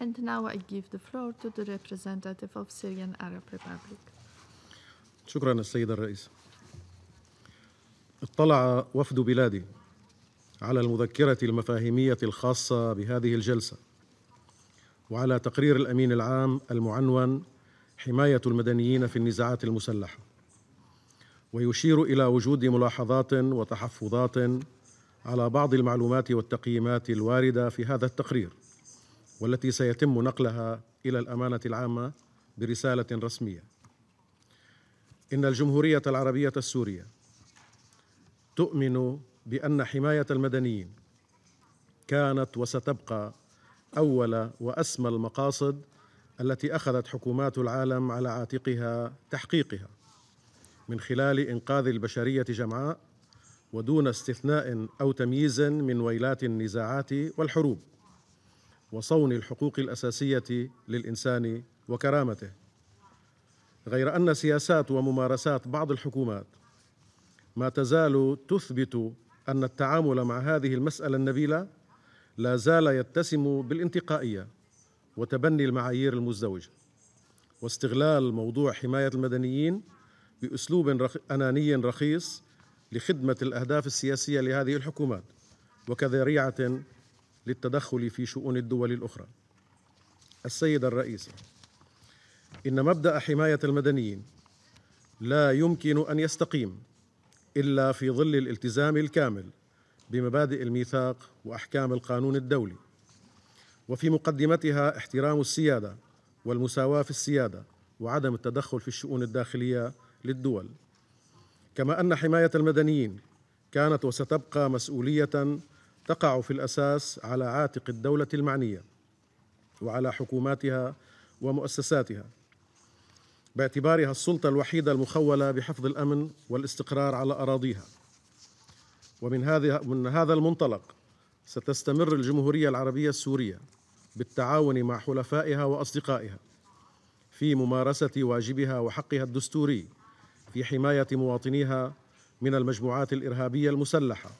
And now I give the floor to the representative of Syrian Arab Republic. شكرا السيد الرئيس. اطلع وفد بلادي على المذكرة المفاهيمية الخاصة بهذه الجلسة وعلى تقرير الأمين العام المعنون حماية المدنيين في النزاعات المسلحة ويشير إلى وجود ملاحظات وتحفظات على بعض المعلومات والتقييمات الواردة في هذا التقرير والتي سيتم نقلها الى الامانه العامه برساله رسميه ان الجمهوريه العربيه السوريه تؤمن بان حمايه المدنيين كانت وستبقى اول واسمى المقاصد التي اخذت حكومات العالم على عاتقها تحقيقها من خلال انقاذ البشريه جمعاء ودون استثناء او تمييز من ويلات النزاعات والحروب وصون الحقوق الاساسيه للانسان وكرامته غير ان سياسات وممارسات بعض الحكومات ما تزال تثبت ان التعامل مع هذه المساله النبيله لا زال يتسم بالانتقائيه وتبني المعايير المزدوجه واستغلال موضوع حمايه المدنيين باسلوب اناني رخيص لخدمه الاهداف السياسيه لهذه الحكومات وكذريعه للتدخل في شؤون الدول الأخرى السيد الرئيس إن مبدأ حماية المدنيين لا يمكن أن يستقيم إلا في ظل الالتزام الكامل بمبادئ الميثاق وأحكام القانون الدولي وفي مقدمتها احترام السيادة والمساواة في السيادة وعدم التدخل في الشؤون الداخلية للدول كما أن حماية المدنيين كانت وستبقى مسؤولية تقع في الاساس على عاتق الدوله المعنيه وعلى حكوماتها ومؤسساتها باعتبارها السلطه الوحيده المخوله بحفظ الامن والاستقرار على اراضيها ومن هذه من هذا المنطلق ستستمر الجمهوريه العربيه السوريه بالتعاون مع حلفائها واصدقائها في ممارسه واجبها وحقها الدستوري في حمايه مواطنيها من المجموعات الارهابيه المسلحه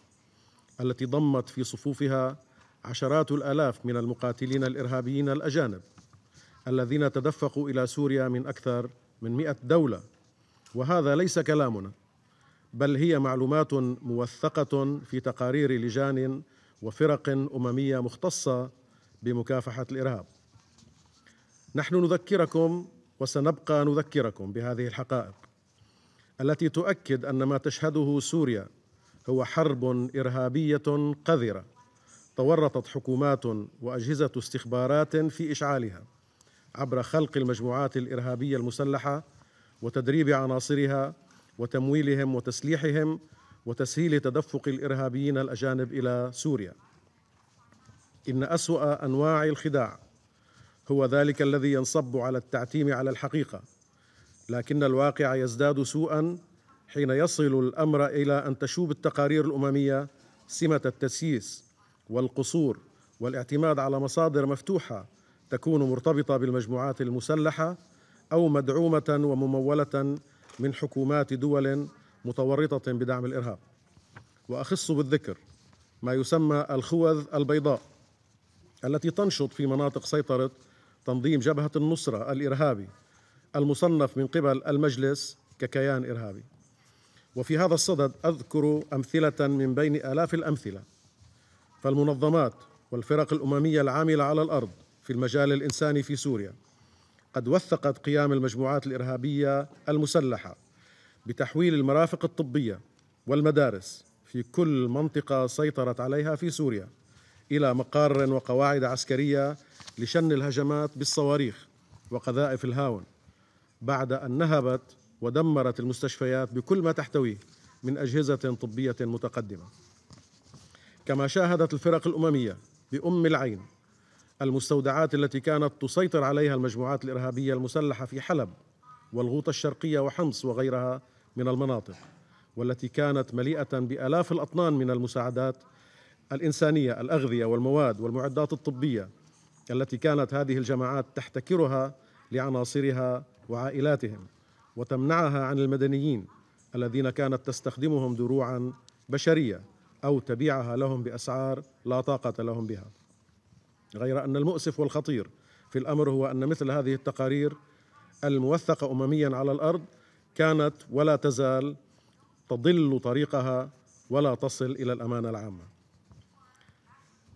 التي ضمت في صفوفها عشرات الالاف من المقاتلين الارهابيين الاجانب الذين تدفقوا الى سوريا من اكثر من 100 دوله وهذا ليس كلامنا بل هي معلومات موثقه في تقارير لجان وفرق امميه مختصه بمكافحه الارهاب نحن نذكركم وسنبقى نذكركم بهذه الحقائق التي تؤكد ان ما تشهده سوريا هو حرب إرهابية قذرة تورطت حكومات وأجهزة استخبارات في إشعالها عبر خلق المجموعات الإرهابية المسلحة وتدريب عناصرها وتمويلهم وتسليحهم وتسهيل تدفق الارهابيين الاجانب الى سوريا ان اسوا انواع الخداع هو ذلك الذي ينصب على التعتيم على الحقيقه لكن الواقع يزداد سوءا حين يصل الامر الى ان تشوب التقارير الامميه سمه التسييس والقصور والاعتماد على مصادر مفتوحه تكون مرتبطه بالمجموعات المسلحه او مدعومه ومموله من حكومات دول متورطه بدعم الارهاب واخص بالذكر ما يسمى الخوذ البيضاء التي تنشط في مناطق سيطره تنظيم جبهه النصره الارهابي المصنف من قبل المجلس ككيان ارهابي وفي هذا الصدد أذكر أمثلة من بين آلاف الأمثلة فالمنظمات والفرق الأممية العاملة على الأرض في المجال الإنساني في سوريا قد وثقت قيام المجموعات الإرهابية المسلحة بتحويل المرافق الطبية والمدارس في كل منطقة سيطرت عليها في سوريا إلى مقار وقواعد عسكرية لشن الهجمات بالصواريخ وقذائف الهاون بعد أن نهبت ودمرت المستشفيات بكل ما تحتويه من أجهزة طبية متقدمة كما شاهدت الفرق الأممية بأم العين المستودعات التي كانت تسيطر عليها المجموعات الإرهابية المسلحة في حلب والغوطة الشرقية وحمص وغيرها من المناطق والتي كانت مليئة بآلاف الأطنان من المساعدات الإنسانية الأغذية والمواد والمعدات الطبية التي كانت هذه الجماعات تحتكرها لعناصرها وعائلاتهم وتمنعها عن المدنيين الذين كانت تستخدمهم دروعا بشريه او تبيعها لهم باسعار لا طاقه لهم بها. غير ان المؤسف والخطير في الامر هو ان مثل هذه التقارير الموثقه امميا على الارض كانت ولا تزال تضل طريقها ولا تصل الى الامانه العامه.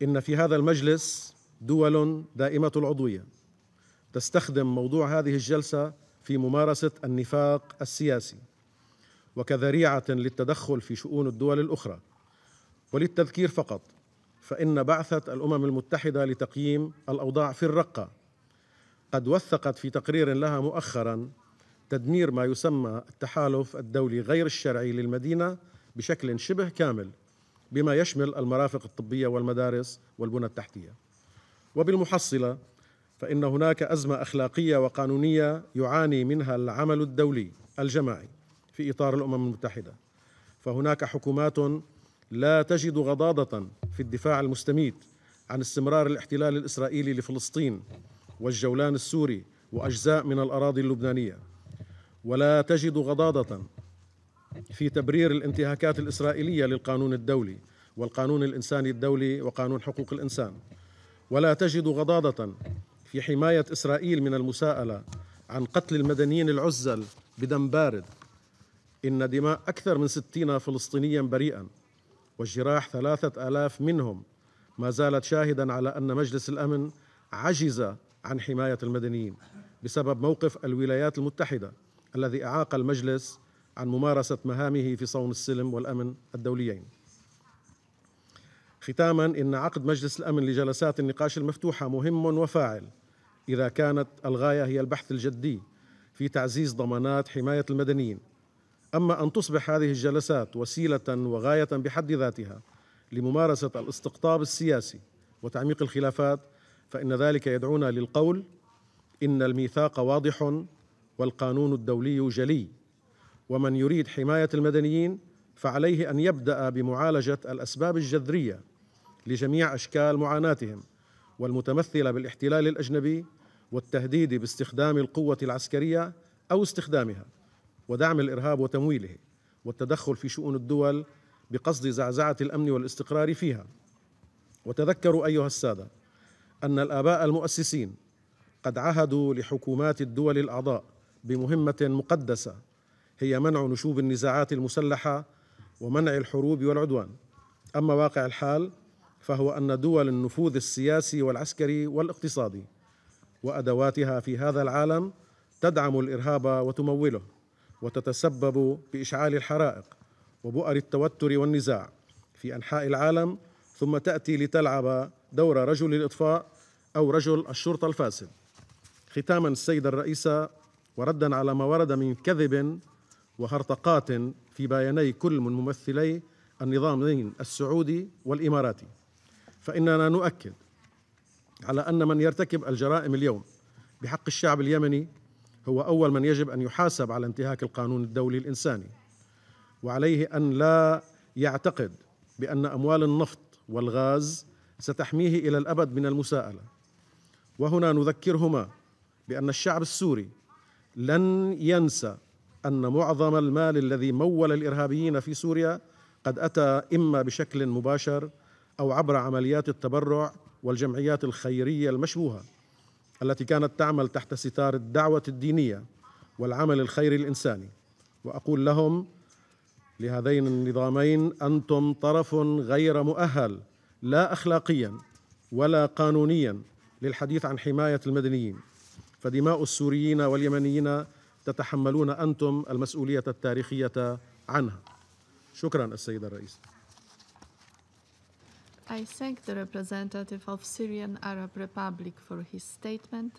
ان في هذا المجلس دول دائمه العضويه تستخدم موضوع هذه الجلسه في ممارسه النفاق السياسي وكذريعه للتدخل في شؤون الدول الاخرى وللتذكير فقط فان بعثه الامم المتحده لتقييم الاوضاع في الرقه قد وثقت في تقرير لها مؤخرا تدمير ما يسمى التحالف الدولي غير الشرعي للمدينه بشكل شبه كامل بما يشمل المرافق الطبيه والمدارس والبنى التحتيه وبالمحصله فإن هناك أزمة أخلاقية وقانونية يعاني منها العمل الدولي الجماعي في إطار الأمم المتحدة فهناك حكومات لا تجد غضاضة في الدفاع المستميت عن استمرار الاحتلال الإسرائيلي لفلسطين والجولان السوري وأجزاء من الأراضي اللبنانية ولا تجد غضاضة في تبرير الانتهاكات الإسرائيلية للقانون الدولي والقانون الإنساني الدولي وقانون حقوق الإنسان ولا تجد غضاضة في حماية إسرائيل من المساءلة عن قتل المدنيين العزل بدم بارد إن دماء أكثر من ستين فلسطينيا بريئا والجراح ثلاثة آلاف منهم ما زالت شاهدا على أن مجلس الأمن عجز عن حماية المدنيين بسبب موقف الولايات المتحدة الذي أعاق المجلس عن ممارسة مهامه في صون السلم والأمن الدوليين ختاما إن عقد مجلس الأمن لجلسات النقاش المفتوحة مهم وفاعل إذا كانت الغاية هي البحث الجدي في تعزيز ضمانات حماية المدنيين أما أن تصبح هذه الجلسات وسيلة وغاية بحد ذاتها لممارسة الاستقطاب السياسي وتعميق الخلافات فإن ذلك يدعونا للقول إن الميثاق واضح والقانون الدولي جلي ومن يريد حماية المدنيين فعليه أن يبدأ بمعالجة الأسباب الجذرية لجميع أشكال معاناتهم والمتمثله بالاحتلال الاجنبي والتهديد باستخدام القوه العسكريه او استخدامها ودعم الارهاب وتمويله والتدخل في شؤون الدول بقصد زعزعه الامن والاستقرار فيها وتذكروا ايها الساده ان الاباء المؤسسين قد عهدوا لحكومات الدول الاعضاء بمهمه مقدسه هي منع نشوب النزاعات المسلحه ومنع الحروب والعدوان اما واقع الحال فهو أن دول النفوذ السياسي والعسكري والاقتصادي وأدواتها في هذا العالم تدعم الإرهاب وتموله وتتسبب بإشعال الحرائق وبؤر التوتر والنزاع في أنحاء العالم ثم تأتي لتلعب دور رجل الإطفاء أو رجل الشرطة الفاسد ختاما السيدة الرئيسة وردا على ما ورد من كذب وهرطقات في بياني كل من ممثلي النظامين السعودي والإماراتي فإننا نؤكد على أن من يرتكب الجرائم اليوم بحق الشعب اليمني هو أول من يجب أن يحاسب على انتهاك القانون الدولي الإنساني وعليه أن لا يعتقد بأن أموال النفط والغاز ستحميه إلى الأبد من المساءلة وهنا نذكرهما بأن الشعب السوري لن ينسى أن معظم المال الذي مول الإرهابيين في سوريا قد أتى إما بشكل مباشر او عبر عمليات التبرع والجمعيات الخيريه المشبوهه التي كانت تعمل تحت ستار الدعوه الدينيه والعمل الخيري الانساني واقول لهم لهذين النظامين انتم طرف غير مؤهل لا اخلاقيا ولا قانونيا للحديث عن حمايه المدنيين فدماء السوريين واليمنيين تتحملون انتم المسؤوليه التاريخيه عنها شكرا السيد الرئيس I thank the representative of Syrian Arab Republic for his statement.